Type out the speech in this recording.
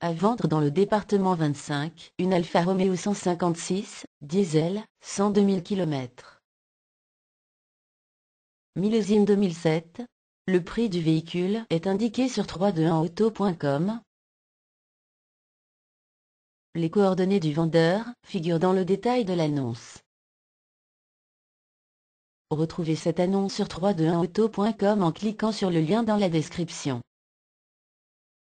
À vendre dans le département 25, une Alfa Romeo 156, diesel, 102 000 km. Millésime 2007. Le prix du véhicule est indiqué sur 321auto.com. Les coordonnées du vendeur figurent dans le détail de l'annonce. Retrouvez cette annonce sur 321auto.com en cliquant sur le lien dans la description.